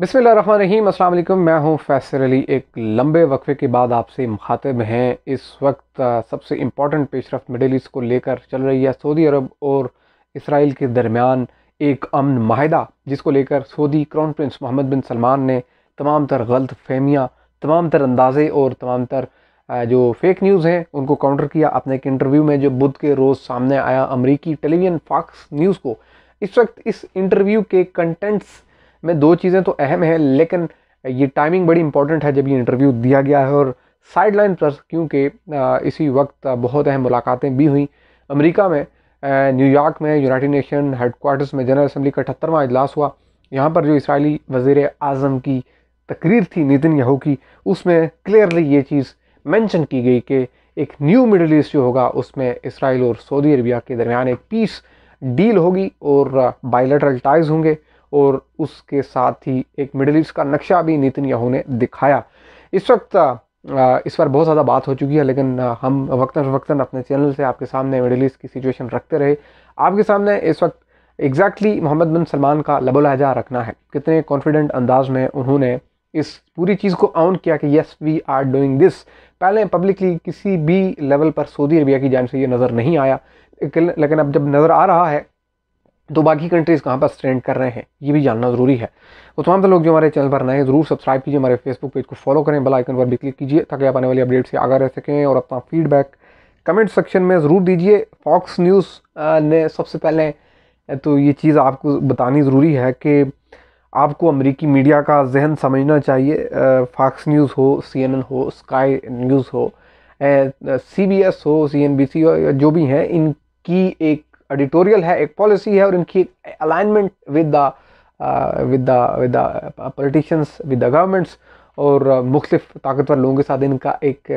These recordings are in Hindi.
बिसमिल्ल रहीम अस्सलाम वालेकुम मैं हूं फैसल अली एक लंबे वक्फे के बाद आपसे मुखातिब हैं इस वक्त सबसे इम्पॉर्टेंट पेशरफ मिडल ईस्ट को लेकर चल रही है सऊदी अरब और इसराइल के दरमियान एक अमन माहिदा जिसको लेकर Saudi crown prince Mohammed bin Salman ने तमाम तर गलत फहमियाँ तमाम तर अंदाज़े और तमाम तर जो फेक न्यूज़ हैं उनको काउंटर किया अपने एक इंटरव्यू में जो बुध के रोज़ सामने आया अमरीकी टेलीविज़न फॉक्स न्यूज़ को इस वक्त इस इंटरव्यू के कंटेंट्स में दो चीज़ें तो अहम हैं लेकिन ये टाइमिंग बड़ी इंपॉर्टेंट है जब ये इंटरव्यू दिया गया है और साइड लाइन पर क्योंकि इसी वक्त बहुत अहम मुलाकातें भी हुई अमेरिका में न्यूयॉर्क में यूनाइटेड नेशन हेडकोार्टर्स में जनरल असम्बली का अठहत्तरवां अजलास हुआ यहाँ पर जो इसराइली वजीर अजम की तकरीर थी नितिन यहू की उसमें क्लियरली ये चीज़ मैंशन की गई कि एक न्यू मिडल ईस्ट जो होगा उसमें इसराइल और सऊदी अरबिया के दरमियान एक पीस डील होगी और बायलटरल टाइज होंगे और उसके साथ ही एक मिडल ईस्ट का नक्शा भी नितिन याहू ने दिखाया इस वक्त इस पर बहुत ज़्यादा बात हो चुकी है लेकिन हम वक्ता वक्ता अपने चैनल से आपके सामने मिडिल ईस्ट की सिचुएशन रखते रहे आपके सामने इस वक्त exactly exactly Mohammed bin Salman का लबो लहजा रखना है कितने कॉन्फिडेंट अंदाज में उन्होंने इस पूरी चीज़ को ऑन किया कि yes we are doing this पहले पब्लिकली किसी भी लेवल पर सऊदी अरबिया की जान से ये नज़र नहीं आया लेकिन अब जब नज़र आ रहा है तो बाकी कंट्रीज़ कहाँ पर स्टैंड कर रहे हैं ये भी जानना ज़रूरी है तो तमाम लोग जो हमारे चैनल पर नए हैं ज़रूर सब्सक्राइब कीजिए हमारे फेसबुक पेज को फॉलो करें बेल आइकन पर भी क्लिक कीजिए ताकि आप आने वाली अपडेट से आगा रह सकें और अपना फीडबैक कमेंट सेक्शन में ज़रूर दीजिए फॉक्स न्यूज़ ने सबसे पहले तो ये चीज़ आपको बतानी ज़रूरी है कि आपको अमरीकी मीडिया का जहन समझना चाहिए फॉक्स न्यूज़ हो सी हो स्काई न्यूज़ हो सी बी एस हो सी एन बी सी हो जो भी हैं इनकी एक एडिटोरियल है एक पॉलिसी है और इनकी alignment with the with the with the politicians with the governments और uh, मुख्तफ ताकतवर लोगों के साथ इनका एक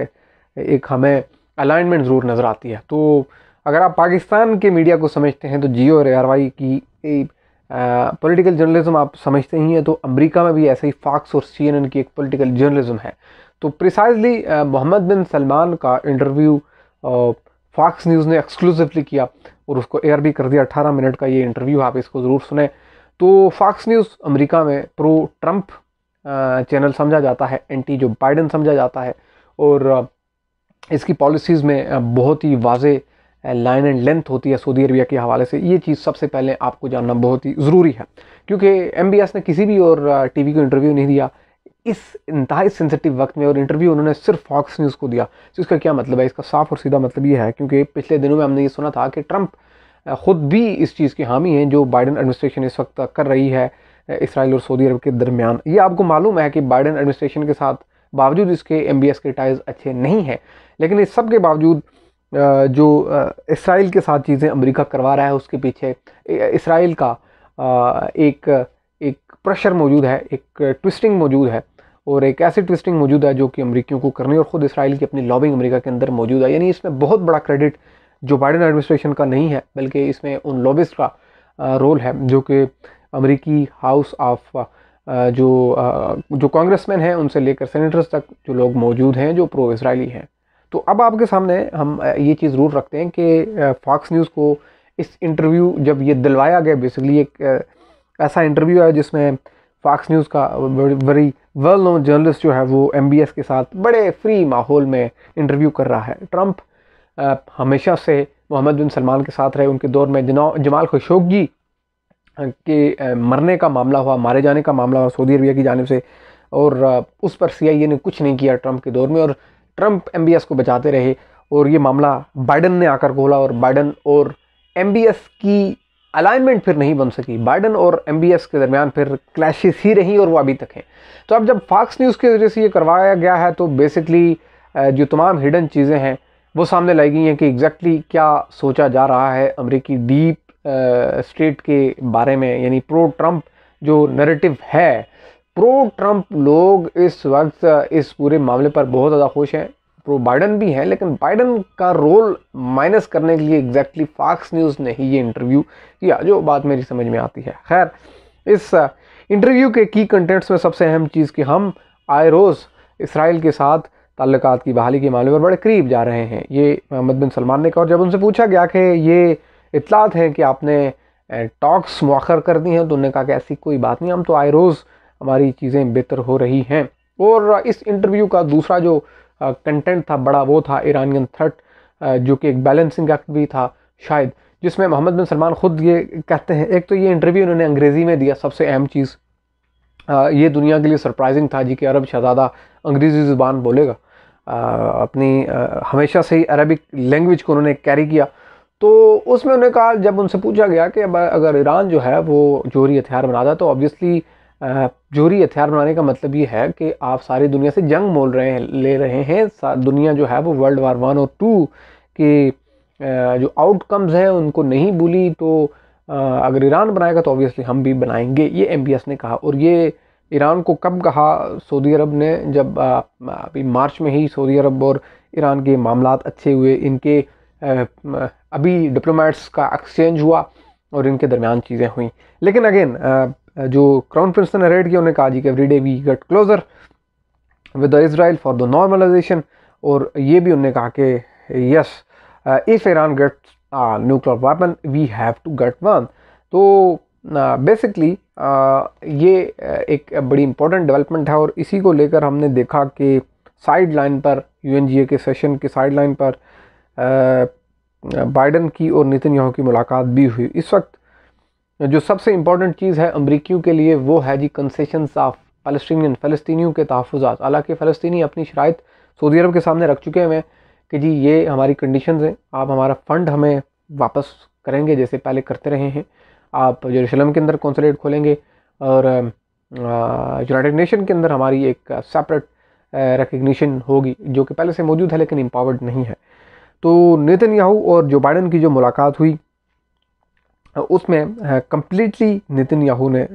एक हमें अलाइनमेंट ज़रूर नज़र आती है तो अगर आप पाकिस्तान के मीडिया को समझते हैं तो जियो और आर वाई की पॉलिटिकल जर्नलिज्म uh, आप समझते ही हैं तो अमेरिका में भी ऐसा ही फॉक्स और सी एन एन की एक पॉलिटिकल जर्नलिज्म है तो precisely uh, Mohammed bin Salman का इंटरव्यू फॉक्स न्यूज़ ने एक्सक्लूसिवली किया और उसको एयर भी कर दिया अट्ठारह मिनट का ये इंटरव्यू आप इसको ज़रूर सुने तो फॉक्स न्यूज़ अमेरिका में प्रो ट्रंप चैनल समझा जाता है एंटी जो बाइडन समझा जाता है और इसकी पॉलिसीज़ में बहुत ही वाजे लाइन एंड लेंथ होती है सऊदी अरबिया के हवाले से ये चीज़ सबसे पहले आपको जानना बहुत ही ज़रूरी है क्योंकि एम ने किसी भी और टी को इंटरव्यू नहीं दिया इस इंतहा सेंसिटिव वक्त में और इंटरव्यू उन्होंने सिर्फ फॉक्स न्यूज़ को दिया तो इसका क्या मतलब है इसका साफ और सीधा मतलब ये है क्योंकि पिछले दिनों में हमने ये सुना था कि ट्रंप ख़ुद भी इस चीज़ के हामी हैं जो बाइडन एडमिनिस्ट्रेशन इस वक्त कर रही है इसराइल और सऊदी अरब के दरमियान ये आपको मालूम है कि बाइडन एडमिनिस्ट्रेशन के साथ बावजूद इसके एम के टाइज अच्छे नहीं हैं लेकिन इस सब के बावजूद जो इसराइल के साथ चीज़ें अमरीका करवा रहा है उसके पीछे इसराइल का एक एक प्रेशर मौजूद है एक ट्विस्टिंग मौजूद है और एक ऐसी ट्विस्टिंग मौजूद है जो कि अमरीकियों को करनी और ख़ुद इसराइल की अपनी लॉबिंग अमरीका के अंदर मौजूद है यानी इसमें बहुत बड़ा क्रेडिट जो बाइडन एडमिनिस्ट्रेशन का नहीं है बल्कि इसमें उन लॉबिस्ट का रोल है जो कि अमरीकी हाउस ऑफ जो जो कांग्रेसमैन हैं उनसे लेकर सेनेटर्स तक जो लोग मौजूद हैं जो प्रो इसराइली हैं तो अब आपके सामने हम ये चीज़ ज़रूर रखते हैं कि फॉक्स न्यूज़ को इस इंटरव्यू जब ये दिलवाया गया बेसिकली एक ऐसा इंटरव्यू है जिसमें फॉक्स न्यूज़ का वेरी वेल नोन जर्नलिस्ट जो है वो एम के साथ बड़े फ्री माहौल में इंटरव्यू कर रहा है ट्रंप हमेशा से मोहम्मद बिन सलमान के साथ रहे उनके दौर में जमाल खशोगी के मरने का मामला हुआ मारे जाने का मामला हुआ सऊदी अरबिया की जानब से और उस पर सी ने कुछ नहीं किया ट्रंप के दौर में और ट्रंप एम को बचाते रहे और ये मामला बाइडन ने आकर खोला और बाइडन और एम की अलाइनमेंट फिर नहीं बन सकी बाइडन और एम के दरमियान फिर क्लैशेस ही रही और वो अभी तक हैं तो अब जब फॉक्स न्यूज़ के वजह से ये करवाया गया है तो बेसिकली जो तमाम हिडन चीज़ें हैं वो सामने लाई गई हैं कि एग्जैक्टली exactly क्या सोचा जा रहा है अमरीकी डीप स्टेट के बारे में यानी प्रो ट्रंप जो नरेटिव है प्रो ट्रंप लोग इस वक्त इस पूरे मामले पर बहुत ज़्यादा खुश हैं प्रो तो बाइडन भी हैं लेकिन बाइडन का रोल माइनस करने के लिए एग्जैक्टली फॉक्स न्यूज़ ने ही ये इंटरव्यू किया जो बात मेरी समझ में आती है खैर इस इंटरव्यू uh, के की कंटेंट्स में सबसे अहम चीज़ कि हम आए रोज़ इसराइल के साथ ताल्लुक की बहाली के मामले पर बड़े करीब जा रहे हैं ये मोहम्मद बिन सलमान ने कहा और जब उनसे पूछा गया कि ये इतलात हैं कि आपने टॉक्स uh, मौखर कर दी हैं तो उन्होंने कहा कि ऐसी कोई बात नहीं हम तो आए रोज़ हमारी चीज़ें बेहतर हो रही हैं और इस इंटरव्यू का दूसरा जो कंटेंट था बड़ा वो था ईरानियन थ्रट जो कि एक बैलेंसिंग एक्ट भी था शायद जिसमें मोहम्मद बिन सलमान ख़ुद ये कहते हैं एक तो ये इंटरव्यू उन्होंने अंग्रेज़ी में दिया सबसे अहम चीज़ ये दुनिया के लिए सरप्राइजिंग था जी कि अरब शहज़ादा अंग्रेज़ी ज़ुबान बोलेगा अपनी हमेशा से ही अरबिक लैंग्वेज को उन्होंने कैरी किया तो उसमें उन्होंने कहा जब उनसे पूछा गया कि अब अगर ईरान जो है वो जोहरी हथियार बना बनाता तो ऑब्वियसली जोरी हथियार बनाने का मतलब ये है कि आप सारी दुनिया से जंग मोल रहे हैं ले रहे हैं दुनिया जो है वो वर्ल्ड वार वन और टू के जो आउटकम्स हैं उनको नहीं भूली तो अगर ईरान बनाएगा तो ऑब्वियसली हम भी बनाएंगे ये एम ने कहा और ये ईरान को कब कहा सऊदी अरब ने जब अभी मार्च में ही सऊदी अरब और ईरान के मामला अच्छे हुए इनके अभी डिप्लोमेट्स का एक्सचेंज हुआ और इनके दरमियान चीज़ें हुई लेकिन अगेन जो क्राउन प्रिंस ने रेड किया उन्होंने कहा जी कि every day we get closer with the Israel for the normalisation और ये भी उन्होंने कहा कि yes if Iran gets nuclear weapon we have to get one तो बेसिकली ये एक बड़ी इंपॉर्टेंट डेवलपमेंट है और इसी को लेकर हमने देखा कि साइड लाइन पर यू के सेशन के साइड लाइन पर बाइडन की और नितिन याहू की मुलाकात भी हुई इस वक्त जो सबसे इम्पॉर्टेंट चीज़ है अमरीकियों के लिए वो है जी कंसेशन ऑफ फ़लस्तिन फ़लस्तियों के तहफ़ात हालाँकि फ़लस्तनी अपनी शरात सऊदी अरब के सामने रख चुके हैं कि जी ये हमारी कंडीशन हैं आप हमारा फ़ंड हमें वापस करेंगे जैसे पहले करते रहे हैं आप जरूशलम के अंदर कौनसलेट खोलेंगे और यूनाइटेड नेशन के अंदर हमारी एक सेपरेट रिकग्निशन होगी जो कि पहले से मौजूद है लेकिन इम्पावर्ड नहीं है तो नितिन याहू और जो बाइडन की जो मुलाकात हुई उसमें कम्प्लीटली नितिन याहू ने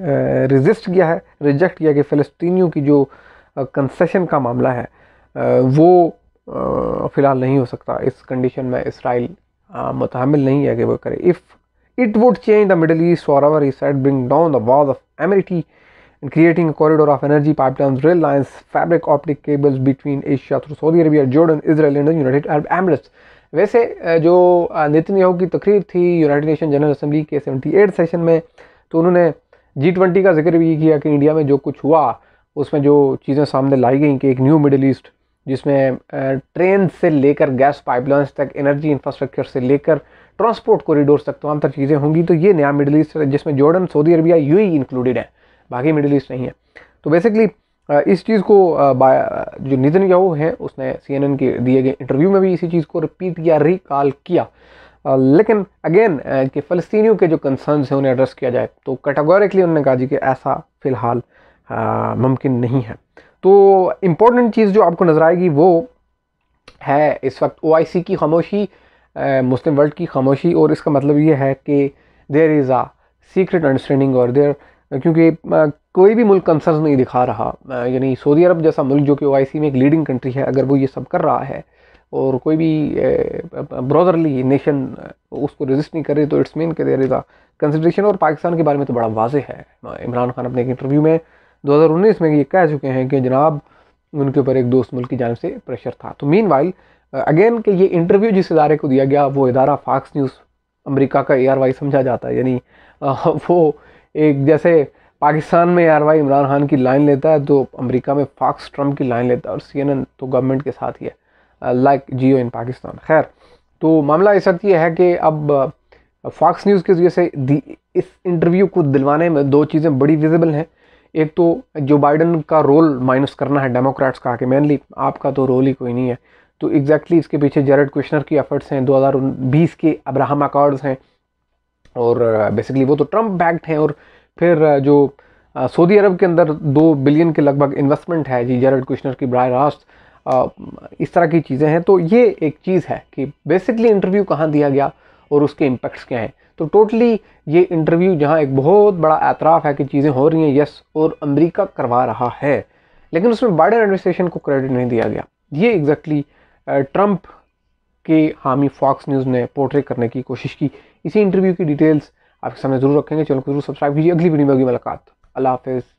रिजिस्ट किया है रिजेक्ट किया कि फ़लस्तीनियों की जो कंसेशन का मामला है वो फ़िलहाल नहीं हो सकता इस कंडीशन में इसराइल मुतहमल नहीं है कि वो करे if it would change the Middle East for our he said bring down the walls of amity and creating a corridor of energy pipelines, rail lines, fabric optic cables between Asia through Saudi Arabia, Jordan, Israel and the United Arab Emirates. वैसे जो नितिन की तकरीर थी यूनाइटेड नेशन जनरल असम्बली के 78 सेशन में तो उन्होंने जी ट्वेंटी का जिक्र भी किया कि इंडिया में जो कुछ हुआ उसमें जो चीज़ें सामने लाई गई कि एक न्यू मिडिल ईस्ट जिसमें ट्रेन से लेकर गैस पाइपलाइंस तक एनर्जी इंफ्रास्ट्रक्चर से लेकर ट्रांसपोर्ट कॉरिडोर्स तक तमाम तरह चीज़ें होंगी तो ये नया मिडल ईस्ट जिसमें Jordan Saudi Arabia UAE included है बाकी मिडिल ईस्ट नहीं है तो बेसिकली इस चीज़ को जो नितिन याहू हैं उसने एन के दिए गए इंटरव्यू में भी इसी चीज़ को रिपीट किया रिकॉल किया लेकिन अगेन कि फ़लस्तियों के जो कंसर्नस हैं उन्हें एड्रेस किया जाए तो कैटागोरिकली उन्होंने कहा जी कि ऐसा फ़िलहाल मुमकिन नहीं है तो इम्पोर्टेंट चीज़ जो आपको नज़र आएगी वो है इस वक्त ओ की खामोशी मुस्लिम वर्ल्ड की खामोशी और इसका मतलब ये है कि there is a secret understanding और देर क्योंकि कोई भी मुल्क कंसर्न नहीं दिखा रहा यानी सऊदी अरब जैसा मुल्क जो कि ओ में एक लीडिंग कंट्री है अगर वो ये सब कर रहा है और कोई भी ब्रदरली नेशन उसको रजिस्ट नहीं करे तो इट्स मेन के देर इज़ कंसिड्रेशन और पाकिस्तान के बारे में तो बड़ा वाज है इमरान खान अपने एक इंटरव्यू में 2019 में ये कह चुके हैं कि जनाब उनके ऊपर एक दोस्त मुल्क की जानब से प्रेशर था तो मीन वाइल अगेन कि ये इंटरव्यू जिस इदारे को दिया गया वो इदारा फॉक्स न्यूज़ अमेरिका का ए समझा जाता है यानी वो एक जैसे पाकिस्तान में यार भाई इमरान खान की लाइन लेता है तो अमेरिका में फॉक्स ट्रम्प की लाइन लेता है और सी तो गवर्नमेंट के साथ ही है लाइक जियो इन पाकिस्तान खैर तो मामला इस वक्त ये है कि अब uh, फॉक्स न्यूज़ के जरिए से इस इंटरव्यू को दिलवाने में दो चीज़ें बड़ी विजिबल हैं एक तो जो बाइडन का रोल माइनस करना है डेमोक्रेट्स का कि मेनली आपका तो रोल ही कोई नहीं है तो एग्जैक्टली exactly इसके पीछे जेरेड क्वेश्चनर की एफर्ट्स हैं 2020 के अब्राहम अकॉर्ड्स हैं और बेसिकली uh, वो तो ट्रंप बैक्ड हैं और फिर uh, जो सऊदी uh, अरब के अंदर दो बिलियन के लगभग इन्वेस्टमेंट है जी जेरल्ड कुशनर की बरह रास्त इस तरह की चीज़ें हैं तो ये एक चीज़ है कि बेसिकली इंटरव्यू कहाँ दिया गया और उसके इम्पैक्ट्स क्या हैं तो टोटली ये इंटरव्यू जहाँ एक बहुत बड़ा एतराफ़ है कि चीज़ें हो रही हैं यस और अमरीका करवा रहा है लेकिन उसमें बाइडन एडमिनिस्ट्रेशन को क्रेडिट नहीं दिया गया ये एग्जैक्टली exactly, ट्रंप के हामी फॉक्स न्यूज़ ने पोर्ट्रेट करने की कोशिश की इसी इंटरव्यू की डिटेल्स आपके सामने जरूर रखेंगे चैनल को जरूर सब्सक्राइब कीजिए अगली वीडियो में होगी मुलाकात अल्लाह हाफिज़